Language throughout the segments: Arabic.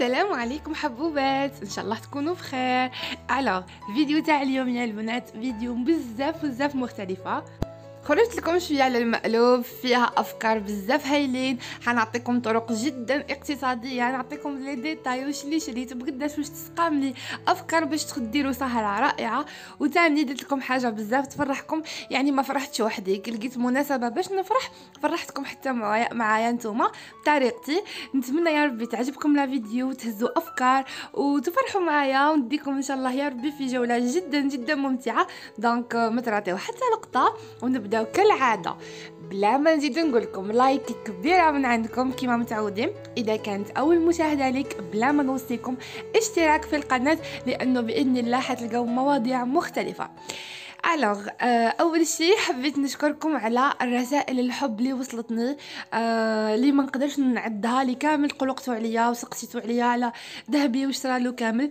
السلام عليكم حبوبات ان شاء الله تكونوا بخير على الفيديو تاع اليوم يا البنات فيديو بزاف بزاف مختلفه خرجت لكم شويه على المقلوب فيها افكار بزاف هايلين حنعطيكم طرق جدا اقتصاديه حنعطيكم لي ديتاي وش اللي شريت بقداش واش تسقام لي افكار باش تخديرو سهره رائعه وثاني درت لكم حاجه بزاف تفرحكم يعني ما فرحتش وحدي لقيت مناسبه باش نفرح فرحتكم حتى معايا معايا نتوما بطريقتي نتمنى يا ربي تعجبكم لا فيديو وتهزوا افكار وتفرحوا معايا ونديكم ان شاء الله يا ربي في جوله جدا جدا ممتعه دونك ما حتى لقطه ونبدا جديده وكالعاده بلا ما نزيد نقول لكم لايك كبيره من عندكم كما متعودين اذا كانت اول مشاهده لك بلا ما نوصيكم اشتراك في القناه لانه باذن الله حتلقاو مواضيع مختلفه الوغ آه، اول شيء حبيت نشكركم على الرسائل الحب اللي وصلتني آه، اللي ما نقدرش نعدها لي كامل قلقتوا عليا وسقسيتوا عليا على ذهبي وش كامل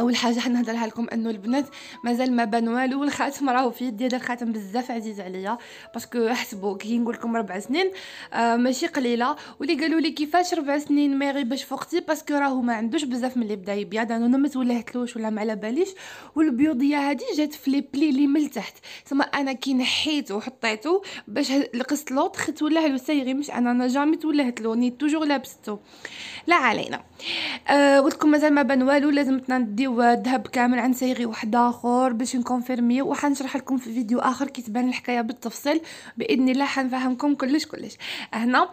اول حاجه حنهضرها لكم انه البنات مازال ما بان والو الخاتم راهو في يدي هذا الخاتم بزاف عزيز عليا باسكو حسبوا كي نقول لكم ربع سنين آه ماشي قليله واللي قالوا لي كيفاش ربع سنين ما باش فوقتي باسكو راهو ما عندوش بزاف من بدا يبيض انا ما ولا ولا ما على باليش والبيوضيه هذه جات في لي بلي اللي من تحت تما انا كي نحيته وحطيته باش لقست لوط خت ولا هلو مش انا انا جامي ولا ني توجور لابسته لا علينا آه قلت لكم مازال ما بان والو لازم تنان ديو ذهب كامل عن صيغي واحد اخر باش نكونفيرمي وحنشرح لكم في فيديو اخر كي تبان الحكايه بالتفصيل باذن الله حنفهمكم كلش كلش هنا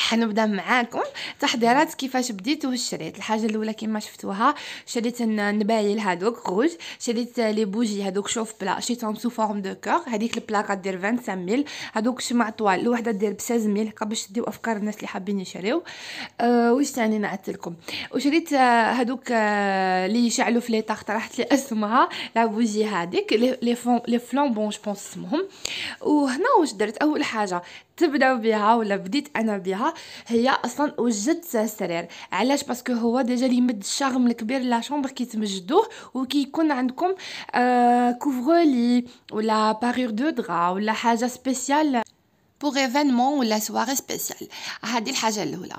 حنبدا معاكم تحضيرات كيفاش بديت وشريت الحاجه الاولى كما شفتوها شريت النبايل هذوك غوج شريت لي بوجي هذوك شوف بلا شريتهم سو فورم دو كور هذيك البلاكه دير 25000 ميل هذوك شمع طوال الوحده دير ب 16000 ميل هكا باش تديو افكار الناس اللي حابين يشريو أه واش ثاني نعت لكم وشريت هذوك أه، اللي أه، يشعلوا في لي طاخت راحت لي اسمها لا بوجي هذيك لي فلون لي فلون بون جو بونس اسمهم وهنا واش درت اول حاجه تبداو بها ولا بديت انا بها هي اصلا وجدت السرير علاش باسكو هو ديجا اللي مد الشغم الكبير لا شومبر كي تمجدوه وكيكون عندكم آه كوفغولي ولا بارور دو درا ولا حاجه سبيسيال بوغ ايفينمون ولا سواري سبيسيال هذه الحاجه الاولى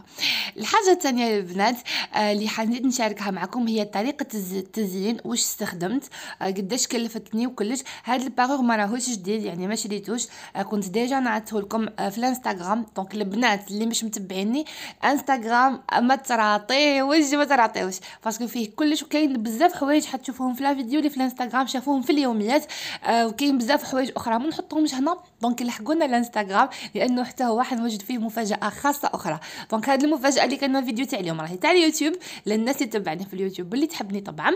الحاجه الثانيه البنات آه، اللي حنزيد نشاركها معكم هي طريقه التزيين واش استخدمت آه، قداش كلفتني وكلش هذا الباغور ما راهوش جديد يعني ما شريتوش آه، كنت ديجا نعطيه لكم في الانستغرام دونك البنات اللي مش متبعيني انستغرام ما تراطيوش ما تراطيوش باسكو فيه كلش وكاين بزاف حوايج حتشوفوهم في لا فيديو اللي في الانستغرام شافوهم في اليوميات وكاين بزاف حوايج اخرى ما نحطهمش هنا دونك لحقونا الانستغرام لانه حتى هو حنوجد فيه مفاجاه خاصه اخرى دونك هذه المفاجاه اللي كان الفيديو تاع اليوم راهي تاع اليوتيوب للناس اللي تتبعني في اليوتيوب واللي تحبني طبعا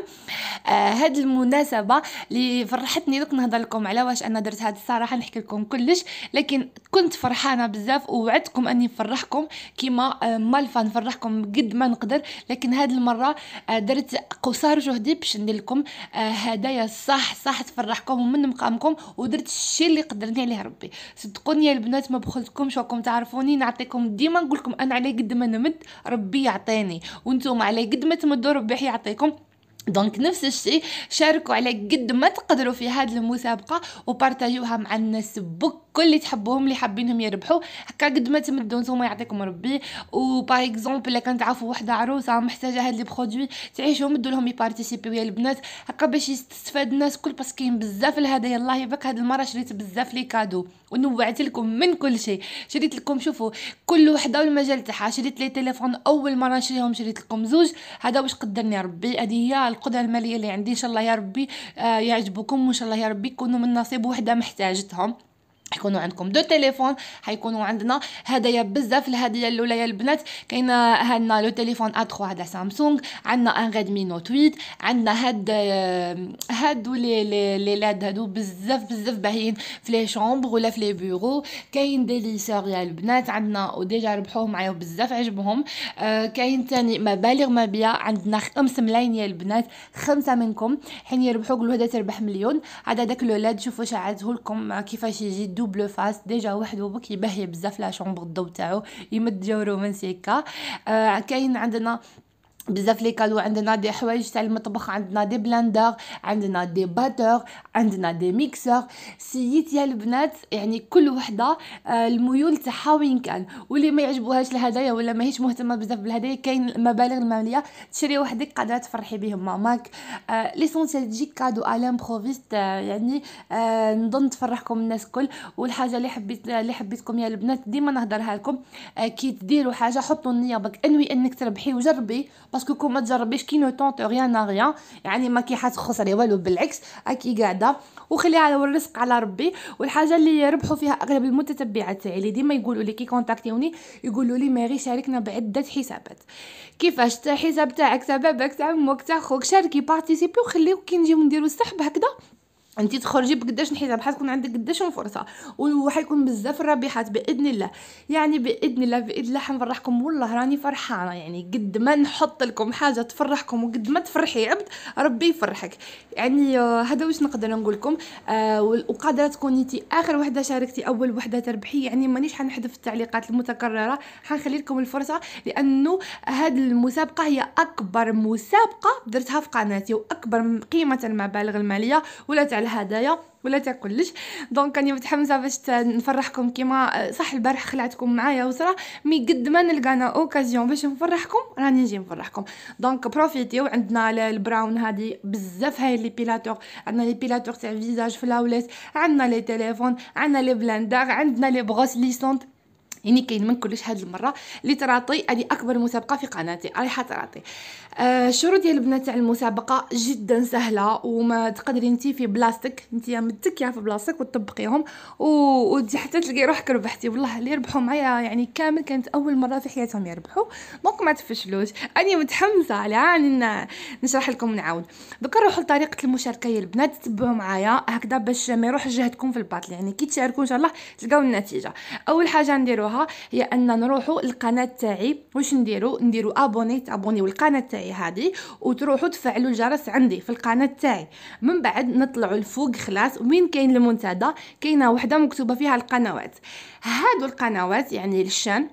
هذه آه المناسبه اللي فرحتني دوك نهضر لكم على واش انا درت هذه الصراحه نحكي لكم كلش لكن كنت فرحانه بزاف ووعدتكم اني نفرحكم كيما آه مالفا نفرحكم قد ما نقدر لكن هذه المره آه درت قصار جهدي باش ندير لكم آه، هدايا صح صح تفرحكم ومن مقامكم ودرت الشيء اللي قدرني عليه ربي صدقوني يا البنات ما بخلتكمش راكم تعرفوني نعطيكم ديما لكم انا على قد ما نمد ربي يعطيني وانتم على قد ما تمدوا ربي يعطيكم دونك نفس الشيء شاركوا على قد ما تقدروا في هذه المسابقه وبارطاجوها مع الناس بك الكل اللي تحبوهم اللي حابينهم يربحوا هكا قد ما تمدوا نتوما يعطيكم ربي و اكزومبل الا كانت عفوا وحده عروسه محتاجه هاد لي برودوي تعيشهم مدوا لهم يبارتيسيبيو يا البنات هكا باش يستفاد الناس كل باسكو كاين بزاف الهدايا الله يبارك هاد المره شريت بزاف لي كادو ونوعت لكم من كل شيء شريت لكم شوفوا كل وحده والمجال تاعها شريت لي تليفون اول مره نشريهم شريت لكم زوج هذا واش قدرني ربي هذه هي القدره الماليه اللي عندي ان شاء الله يا ربي آه يعجبكم وان شاء الله يا ربي يكونوا من نصيب وحده محتاجتهم حيكونوا عندكم دو تليفون حيكونوا عندنا هدايا بزاف الهديه الاولى يا البنات كاينه عندنا لو تليفون ا3 على سامسونج عندنا ان ريدمي نوت 8 عندنا هاد هادو لي لي لاد هادو بزاف بزاف باهيين في لي شومبر ولا في لي بيرو كاين دي ليسور يا البنات عندنا وديجا ربحوه معايا بزاف عجبهم آه كاين تاني مبالغ مبيع عندنا خمس ملاين يا البنات خمسه منكم حين يربحوا قولوا هذا تربح مليون عاد هذاك لو لاد شوفوا شعلته لكم كيفاش يجي دو دوبل بلو فاس ديجا وحده بك يبهي بزاف لا شومبر الضو تاعو يمد جو رومانسيكا آه كاين عندنا بزاف لي كادو عندنا دي حوايج تاع المطبخ عندنا دي بلاندر عندنا دي باتور عندنا دي ميكسر سييت يا البنات يعني كل وحده آه، الميول تاعها وين كان واللي ما يعجبوهاش الهدايا ولا ماهيش مهتمه بزاف بالهدايا كاين المبالغ الماليه تشري وحدك قادره تفرحي بهم ماماك آه ليسونسيال تجيك كادو على امبروفيست آه، يعني آه نظن تفرحكم الناس الكل والحاجه اللي حبيت اللي حبيتكم يا البنات ديما نهضرها لكم آه، كي تديروا حاجه حطوا النيه بك انوي انك تربحي وجربي باسكو كون ما تجربيش كي نو طونت ريان ريان يعني ما كي حتخص عليه والو بالعكس هاكي قاعده وخليها على الرزق على ربي والحاجه اللي يربحوا فيها اغلب المتتبعات تاعي اللي ديما يقولوا لي كي كونتاكتيوني يقولوا لي ماري شاركنا بعده حسابات كيفاش تاع حساب تاعك تاع بابك تاع امك تاع خوك شاركي بارتيسيبي وخليو كي نجيو نديرو السحب هكذا انت تخرجي بقداش نحيتها بحال تكون عندك قداش من فرصه وحيكون بزاف الرابحات باذن الله يعني باذن الله باذن الله حنفرحكم والله راني فرحانه يعني قد ما نحط لكم حاجه تفرحكم وقد ما تفرحي عبد ربي يفرحك يعني آه، هذا واش نقدر نقول لكم آه وقادره تكوني انت اخر وحده شاركتي اول وحده تربحي يعني مانيش حنحذف التعليقات المتكرره حنخلي لكم الفرصه لانه هذه المسابقه هي اكبر مسابقه درتها في قناتي واكبر قيمه المبالغ الماليه ولا الهدايا ولا كلش دونك راني متحمسه باش نفرحكم كيما آه، صح البارح خلعتكم معايا وصرا مي قد ما نلقى انا اوكازيون باش نفرحكم راني نجي نفرحكم دونك بروفيتيو عندنا البراون هادي بزاف هاي لي بيلاتور عندنا لي بيلاتور تاع فيزاج فلاولات عندنا لي تيليفون عندنا لي بلاندر عندنا لي بغوس ليسونت يعني كاين من كلش هاد المره اللي تراطي هذه اكبر مسابقه في قناتي رايحه تراطي الشروط آه ديال البنات تاع المسابقه جدا سهله وما تقدري انت في بلاصتك انت متكيا في بلاصتك وتطبقيهم و حتى تلقي روحك ربحتي والله اللي ربحوا معايا يعني كامل كانت اول مره في حياتهم يربحوا دونك ما تفشلوش انا متحمسه على ان نشرح لكم نعاود دوكا نروحوا لطريقه المشاركه يا البنات تبعوا معايا هكذا باش ما يروحش جهدكم في الباطل يعني كي تشاركوا ان شاء الله تلقاو النتيجه اول حاجه نديروها نديروها هي ان نروحوا للقناه تاعي واش نديروا نديروا ابوني تابونيو القناه تاعي هذه وتروحوا تفعلوا الجرس عندي في القناه تاعي من بعد نطلعوا لفوق خلاص وين كاين المنتدى كاينه وحده مكتوبه فيها القنوات هادو القنوات يعني الشان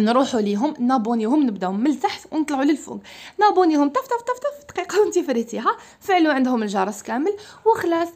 نروحوا ليهم نابونيهم نبداو من التحت ونطلعوا للفوق نابونيهم طف طف طف طف دقيقه وانت فريتيها فعلوا عندهم الجرس كامل وخلاص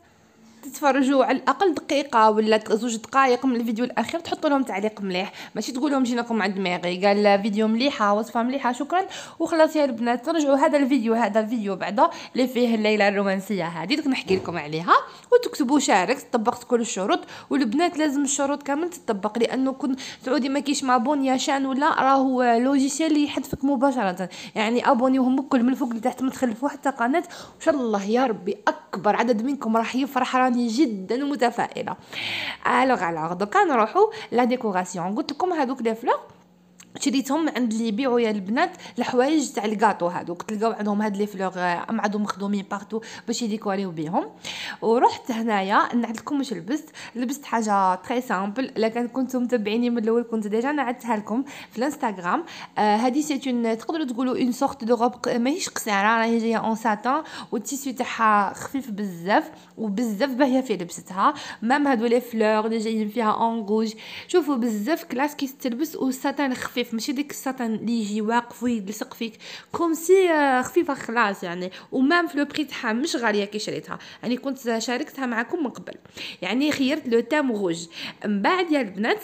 تتفرجوا على الاقل دقيقه ولا زوج دقائق من الفيديو الاخير تحطوا لهم تعليق مليح ماشي تقول لهم جيناكم عند دماغي قال فيديو مليحه وصفه مليحه شكرا وخلاص يا البنات رجعوا هذا الفيديو هذا الفيديو بعدا اللي فيه الليله الرومانسيه هذه دوك نحكي لكم عليها وتكتبوا شارك طبقت كل الشروط والبنات لازم الشروط كامل تطبق لانه كن سعودي ما كيش مع يا شان ولا راهو لوجيسيال اللي يحذفك مباشره يعني ابونيوهم الكل من فوق لتحت ما تخلفوا حتى قناه وان شاء الله يا ربي اكبر عدد منكم راح يفرح Alors Alors, à la décoration. vous ai des fleurs شريتهم من عند اللي يبيعوا يا البنات الحوايج تاع الكاطو هادو تلقاو عندهم هاد لي فلوغ آه، ام مخدومين بارتو باش يديكوريو بيهم ورحت هنايا نعدلكم واش لبست لبست حاجه تري سامبل الا كان كنتو متبعيني من الاول كنت ديجا نعدتها لكم في الانستغرام آه هادي سي اون تقدروا تقولوا اون سورت دو روب ماهيش قصيره راهي جايه اون ساتان والتيسيو تاعها خفيف بزاف وبزاف باهيه في لبستها مام هادو لي فلوغ اللي جايين فيها اون روج شوفوا بزاف كلاس كي تلبس وساتان خفيف خفيف ماشي ديك الساتان اللي يجي واقف ويلصق فيك كوم سي آه، خفيفه خلاص يعني ومام في لو بري تاعها مش غاليه كي شريتها يعني كنت شاركتها معكم من قبل يعني خيرت لو تام غوج من بعد يا البنات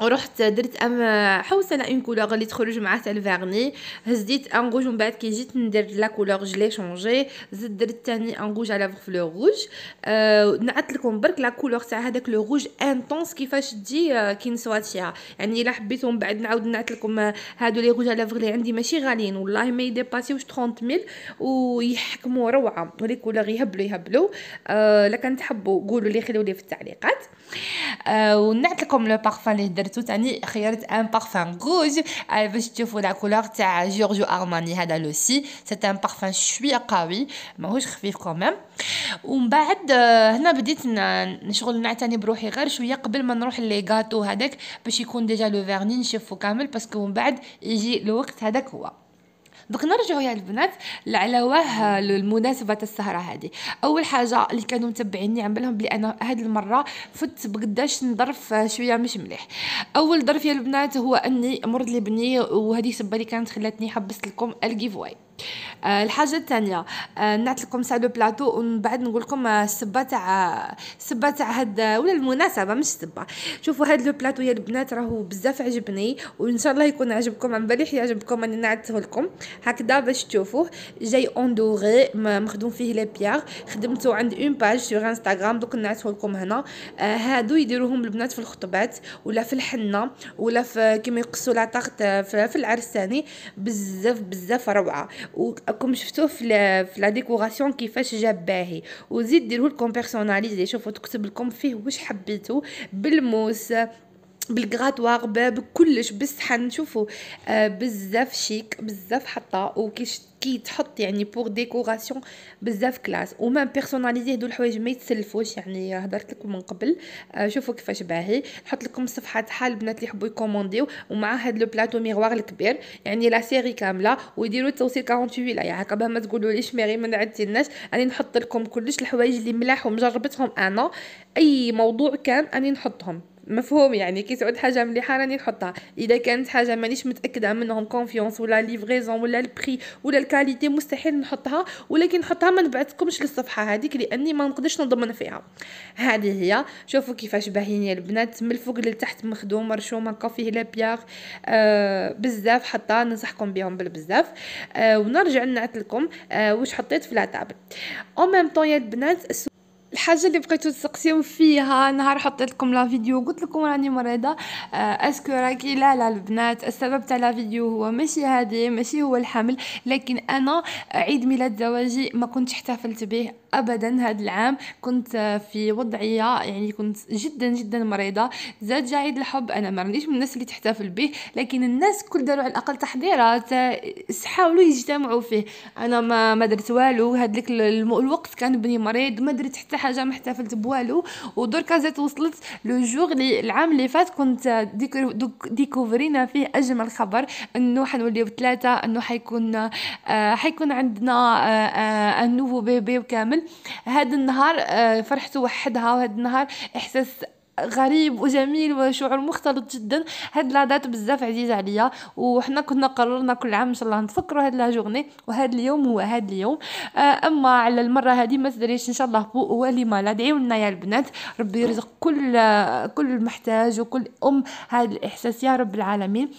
ورحت درت ام لا اون كولور اللي تخرج مع تاع الفيرني هزيت ان غوج ومن بعد كي جيت ندير لا كولور جلي شونجي زدت درت تاني ان غوج على فغ فلو روج أه نعت لكم برك لا كولور تاع هذاك لو روج انطونس كيفاش تجي آه، كي نسواتيها يعني الا حبيتو من بعد نعاود نعت لكم آه، هادو لي روج على لي عندي ماشي غاليين والله ما يديباسيوش 30000 ويحكموا روعه ولي كولور يهبلوا يهبلوا أه لكن تحبوا قولوا لي خليو لي في التعليقات أه ونعت لكم لو بارفان لي درتو تاني خيرت ان بارفان غوج باش تشوفوا لا كولور تاع جورجو ارماني هذا لو سي سي ان بارفان شويه قوي ماهوش خفيف كومام ومن بعد آه، هنا بديت نشغل نعتني بروحي غير شويه قبل ما نروح لي غاتو هذاك باش يكون ديجا لو فيرني نشوفو كامل باسكو من بعد يجي الوقت هذاك هو دوك نرجعوا يا البنات لعلاوه المناسبه السهره هذه اول حاجه اللي كانوا متبعيني عم بالهم بلي انا هاد المره فت بقداش نظرف آه، شويه مش مليح اول ظرف يا البنات هو اني مرض لبني وهذه سبه اللي كانت خلاتني حبست لكم واي آه، الحاجه الثانيه آه، نعت لكم ساعه لو بلاطو ومن بعد نقول لكم آه، السبه تاع السبه تاع هاد ولا المناسبه مش السبه شوفوا هاد لو بلاطو يا البنات راهو بزاف عجبني وان شاء الله يكون عجبكم عن بالي يعجبكم اني نعته لكم هكذا باش تشوفوه جاي اوندوغي مخدوم فيه لي بيغ خدمته عند اون باج سور انستغرام دوك نعته لكم هنا هادو يديروهم البنات في الخطبات ولا في الحنه ولا في كيما يقصوا لا في العرس ثاني بزاف بزاف روعه وكم شفتوه في في لا ديكوراسيون كيفاش جاب باهي وزيد ديروه لكم بيرسوناليزي شوفوا تكتب لكم فيه واش حبيتو بالموس باب بكلش بالصحن شوفوا آه بزاف شيك بزاف حطه وكيش كي تحط يعني بور ديكوراسيون بزاف كلاس وما بيرسوناليزي هادو الحوايج ما يتسلفوش يعني هضرت لكم من قبل آه شوفوا كيفاش باهي نحط لكم صفحه تاعها البنات اللي يحبوا يكومونديو ومع هاد لو بلاطو ميغوار الكبير يعني لا سيري كامله ويديروا التوصيل 48 لا يعني هكا باه ما تقولوا ليش ميري ما نعدتيناش راني نحط لكم كلش الحوايج اللي ملاح ومجربتهم انا اي موضوع كان راني نحطهم مفهوم يعني كي تعود حاجه مليحه راني نحطها اذا كانت حاجه مانيش متاكده منهم كونفيونس ولا ليفريزون ولا البري ولا الكاليتي مستحيل نحطها ولكن نحطها ما نبعثكمش للصفحه هذيك لاني ما نقدرش نضمن فيها هذه هي شوفوا كيفاش باهين يا البنات من الفوق للتحت مخدوم مرشوم هكا فيه لا بيغ آه بزاف حتى ننصحكم بهم بالبزاف آه ونرجع نعت لكم آه واش حطيت في لا او ميم طون يا البنات الحاجه اللي بقيتو تسقسيو فيها نهار حطيت لكم لا فيديو قلت لكم راني مريضه آه، اسكو راكي لا لا البنات السبب تاع لا فيديو هو ماشي هذه ماشي هو الحمل لكن انا عيد ميلاد زواجي ما كنت احتفلت به ابدا هذا العام كنت آه، في وضعيه يعني كنت جدا جدا مريضه زاد جا عيد الحب انا ما رانيش من الناس اللي تحتفل به لكن الناس كل داروا على الاقل تحضيرات آه، حاولوا يجتمعوا فيه انا ما ما درت والو هذاك الوقت كان بني مريض ما درت حتى حاجه ما احتفلت بوالو ودركا زيت وصلت لو جوغ لي العام اللي فات كنت ديكوفرينا فيه اجمل خبر انه حنوليو بثلاثه انه حيكون آه حيكون عندنا آه آه النوفو بيبي وكامل هذا النهار آه، فرحته وحدها وهذا النهار احساس غريب وجميل وشعور مختلط جدا هاد لا بزاف عزيزه عليا وحنا كنا قررنا كل عام ان شاء الله نتفكروا هاد لا جورني وهاد اليوم هو هاد اليوم آه، اما على المره هادي ما تدريش ان شاء الله بو ولما لا دعيو لنا يا البنات ربي يرزق كل آه، كل محتاج وكل ام هاد الاحساس يا رب العالمين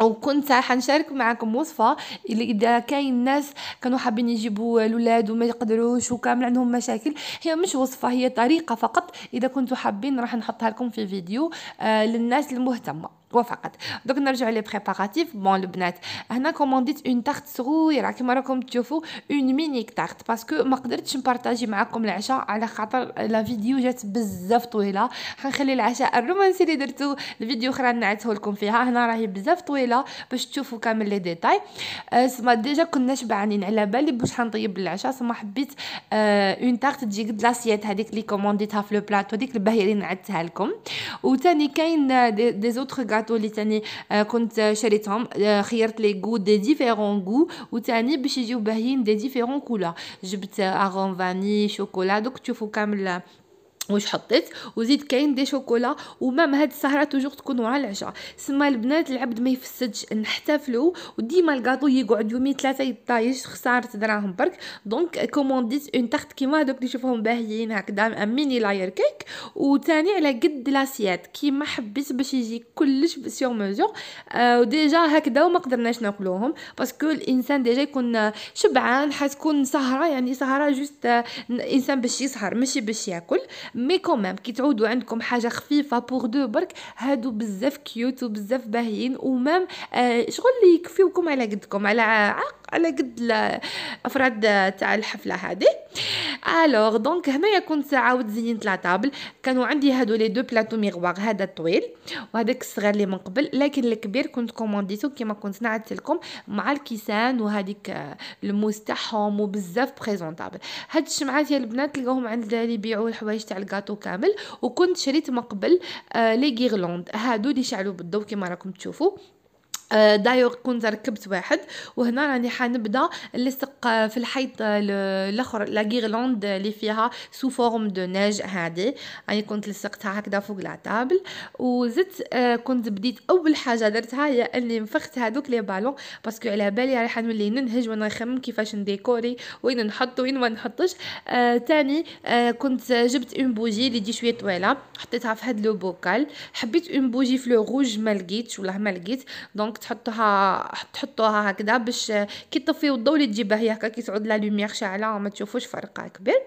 وكنت حنشارك معكم وصفة اللي إذا كاين ناس كانوا حابين يجيبوا الولاد وما يقدروش وكامل عندهم مشاكل هي مش وصفة هي طريقة فقط إذا كنتوا حابين راح نحطها لكم في فيديو آه للناس المهتمة فقط دوك نرجعوا لي بريباراتيف بون البنات هنا كومونديت اون تارت صغيره كما راكم تشوفوا اون مينيك تارت باسكو ما قدرتش نبارطاجي معكم العشاء على خاطر لا فيديو جات بزاف طويله حنخلي العشاء الرومانسي اللي درتو الفيديو اخرى نعته لكم فيها هنا راهي بزاف طويله باش تشوفوا كامل لي ديتاي أه، سما ديجا كنا شبعانين على بالي باش حنطيب العشاء سما حبيت اون تارت تجي قد لاسيات هذيك اللي كومونديتها في لو بلاطو هذيك الباهيه اللي نعدتها لكم وثاني كاين دي آه، زوتر quand tu chez les hommes, des goûts de différents goûts ou tu as des différents de différentes couleurs. J'ai un vanille, chocolat, donc tu comme là. واش حطيت وزيد كاين دي شوكولا ومام هاد السهره توجور تكون ورا العشاء سما البنات العبد ما يفسدش نحتفلوا وديما الكادو يقعد يومين ثلاثه يطايش خساره دراهم برك دونك كومونديت اون تارت كيما هادوك اللي نشوفهم باهيين هكذا ميني لاير كيك وثاني على قد لاسيات كيما حبيت باش يجي كلش سيغ ميزور آه وديجا هكذا وما قدرناش ناكلوهم باسكو الانسان ديجا يكون شبعان حتكون سهره يعني سهره جوست الانسان آه، باش يسهر ماشي باش ياكل مي كوميم كي تعودوا عندكم حاجه خفيفه بور دو برك هادو بزاف كيوت وبزاف باهيين ومام شغل اللي يكفيوكم على قدكم على عق على قد افراد تاع الحفله هذه الوغ دونك هنايا كنت عاود زينت لا طابل كانوا عندي هادو لي دو بلاطو ميغواغ هذا الطويل وهذاك الصغير اللي من قبل لكن الكبير كنت كومونديتو كيما كنت نعدت لكم مع الكيسان وهذيك الموس تاعهم وبزاف بريزونطابل هاد الشمعات يا البنات تلقاوهم عند اللي يبيعوا الحوايج تاع الكاتو كامل وكنت شريت مقبل آه لي غيرلوند هادو اللي شعلوا بالضو كما راكم تشوفوا آه، دايوغ كنت ركبت واحد وهنا راني حنبدا نلصق آه، في الحيط الاخر آه، لا غيرلاند اللي فيها سو فورم دو نيج هادي راني كنت لصقتها هكذا فوق لا طابل وزدت كنت بديت اول حاجه درتها هي اني نفخت هذوك لي بالون باسكو على بالي راح نولي ننهج وانا نخمم كيفاش نديكوري وين نحط وين ما نحطش ثاني آه آه كنت جبت اون بوجي اللي دي شويه طويله حطيتها في هاد لو بوكال حبيت اون بوجي في لو روج ما لقيتش والله ما لقيت دونك دونك تحطوها تحطوها هكذا باش كي تطفيو الضو اللي تجيبه هي هكا كيصعد لا لوميير شاعله ما تشوفوش فرق كبير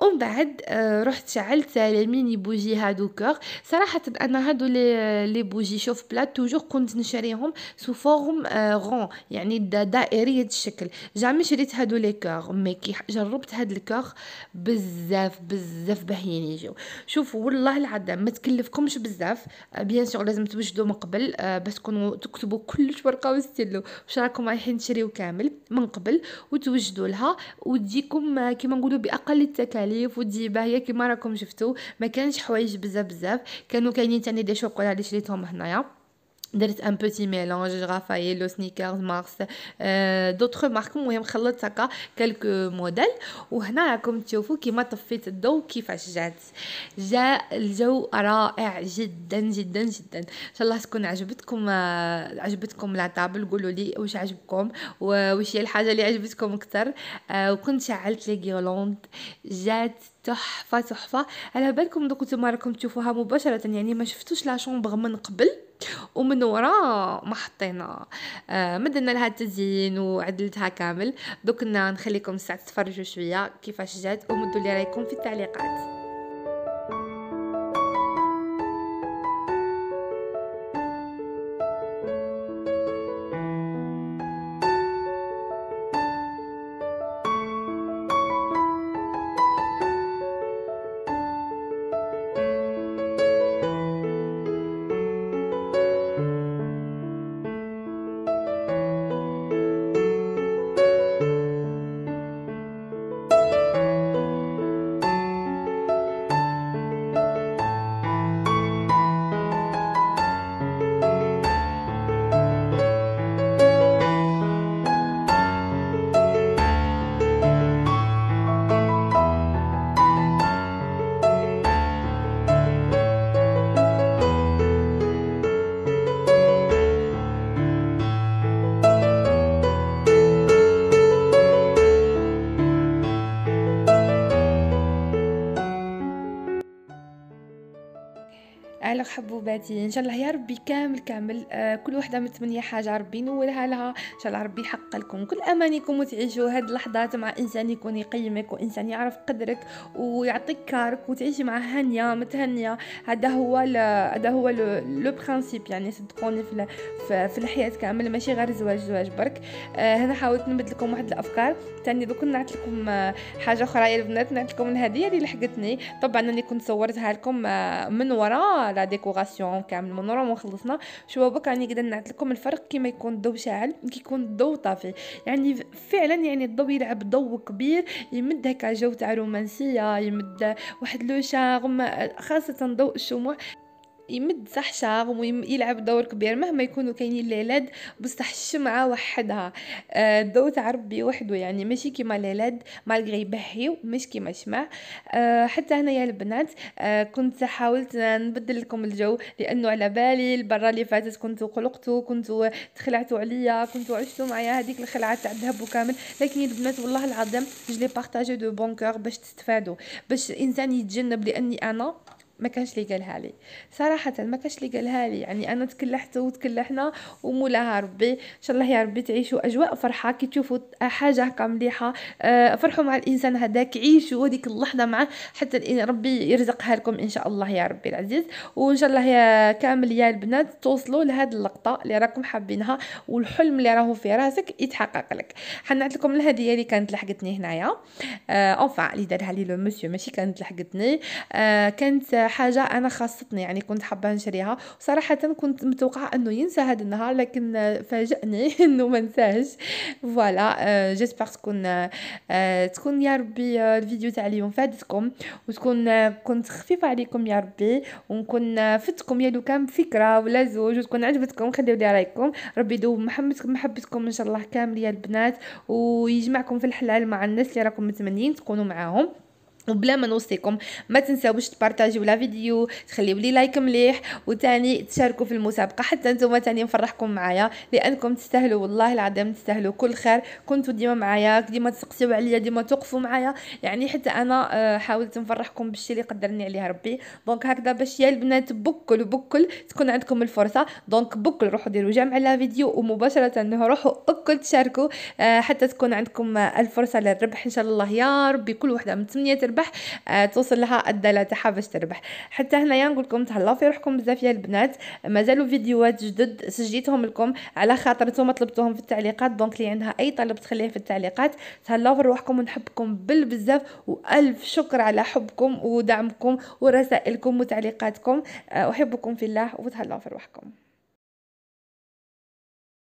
ومن بعد آه، رحت شعلت لميني بوجي هادو كوغ صراحه انا هادو لي لي بوجي شوف بلات توجور كنت نشريهم سو فورم غون يعني دائريه الشكل جامي شريت هادو لي كوغ مي كي جربت هاد الكوغ بزاف بزاف باهيين يجيو شوفوا والله العظيم ما تكلفكمش بزاف بيان آه، سور لازم توجدوا من قبل آه، باش تكونوا تكتبوا كلش ورقه وستيلو واش راكم رايحين تشريو كامل من قبل وتوجدوا لها وتجيكم كيما نقولوا باقل التكاليف الاليف والديباهيه كما راكم شفتوا ما كانش حوايج بزاف بزاف كانوا كاينين تاني دي شوكولا اللي شريتهم هنايا درت ان بوتي ميلونج رافايلو سنيكرز مارس آه دوتر مارك المهم خلطت هكا كالكو موديل وهنا راكم تشوفوا كيما طفيت الضو كيفاش جات جاء الجو رائع جدا جدا جدا ان شاء الله تكون عجبتكم عجبتكم لا طابل قولوا لي واش عجبكم واش هي الحاجه اللي عجبتكم اكثر وكنت شعلت لي غيرلوند جات تحفه تحفه على بالكم دوك نتوما راكم تشوفوها مباشره يعني ما شفتوش لا شومبر من قبل ومن وراء ما حطينا آه، مدنا لها التزيين وعدلتها كامل دوك نخليكم الساعه تفرجوا شويه كيفاش جات ومدوا لي رايكم في التعليقات حبوباتي ان شاء الله يا ربي كامل كامل آه كل وحده متمنيه حاجه ربي نولها لها ان شاء الله ربي يحقق لكم كل امانيكم وتعيشوا هاد اللحظات مع انسان يكون يقيمك وانسان يعرف قدرك ويعطيك كارك وتعيشي معاه هانيه متهنيه هذا هو هذا هو لو برينسيپ يعني صدقوني في, في الحياه كامل ماشي غير زواج زواج برك آه هنا حاولت نبدل لكم واحد الافكار ثاني دوك نعت لكم آه، حاجه اخرى يا البنات نعت لكم الهديه اللي لحقتني طبعا انا كنت صورتها لكم آه، من وراء لا ديكوراسيون كامل من روم وخلصنا شو بك راني يعني نقدر نعت لكم الفرق كيما يكون الضوء شاعل كيكون الضوء طافي يعني فعلا يعني الضوء يلعب ضوء كبير يمد هكا جو تاع رومانسيه يمد واحد لو شارم خاصه ضوء الشموع يمد صح شاف يلعب دور كبير مهما يكونوا كاينين ليلاد بصح الشمعة وحدها آه، الضو آه تاع ربي وحده يعني ماشي كيما ليلاد مالغري يبهيو مش كيما الشمع حتى آه، حتى هنايا البنات آه، كنت حاولت نبدل لكم الجو لانه على بالي البرا اللي فاتت كنتو قلقتو كنتو تخلعتو عليا كنتو عشتو معايا هذيك الخلعة تاع الذهب وكامل لكن البنات والله العظيم جلي بارطاجي دو بون كور باش تستفادوا باش الانسان يتجنب لاني انا ما كانش لي قالها لي صراحه ما كانش لي قالها لي يعني انا تكلحت وتكلحنا ومولاها ربي ان شاء الله يا ربي تعيشوا اجواء فرحه كي تشوفوا حاجه هكا مليحه آه، فرحوا مع الانسان هذاك عيشوا هذيك اللحظه معه حتى ربي يرزقها لكم ان شاء الله يا ربي العزيز وان شاء الله يا كامل يا البنات توصلوا لهذه اللقطه اللي راكم حابينها والحلم اللي راهو في راسك يتحقق لك حنعت لكم الهديه اللي كانت لحقتني هنايا اونفا آه، اللي دارها لي لو مسيو ماشي كانت لحقتني آه كانت حاجه انا خاصتني يعني كنت حابه نشريها وصراحه كنت متوقعه انه ينسى هذا النهار لكن فاجأني انه ما نساهش فوالا جيسبر euh, تكون euh، تكون يا ربي euh، الفيديو تاع اليوم فادتكم وتكون كنت خفيفه عليكم يا ربي ونكون فتكم يا لو كان بفكره ولا زوج وتكون عجبتكم خليو لي رايكم ربي يدوب محبتكم محبتكم ان شاء الله كامل يا البنات ويجمعكم في الحلال مع الناس اللي راكم متمنين تكونوا معاهم وبلا ما نوصيكم ما تنساوش تبارطاجيو لا فيديو تخليو لي لايك مليح وتاني تشاركوا في المسابقه حتى نتوما تاني نفرحكم معايا لانكم تستاهلوا والله العظيم تستاهلوا كل خير كنتوا ديما معايا ديما تسقسيو عليا ديما توقفوا معايا يعني حتى انا آه، حاولت نفرحكم بالشي اللي قدرني عليه ربي دونك هكذا باش يا البنات بكل بكل تكون عندكم الفرصه دونك بكل روحوا ديروا جمع على فيديو ومباشره روحوا اكل تشاركوا آه، حتى تكون عندكم الفرصه للربح ان شاء الله يا ربي كل وحده من 8 تربح آه، توصل لها الدلاتها باش تربح حتى هنايا نقول لكم تهلاو في روحكم بزاف يا البنات مازالوا فيديوهات جدد سجلتهم لكم على خاطر نتوما طلبتوهم في التعليقات دونك اللي عندها اي طلب تخليه في التعليقات تهلاو في روحكم ونحبكم بالبزاف والف شكر على حبكم ودعمكم ورسائلكم وتعليقاتكم آه، احبكم في الله وتهلاو في روحكم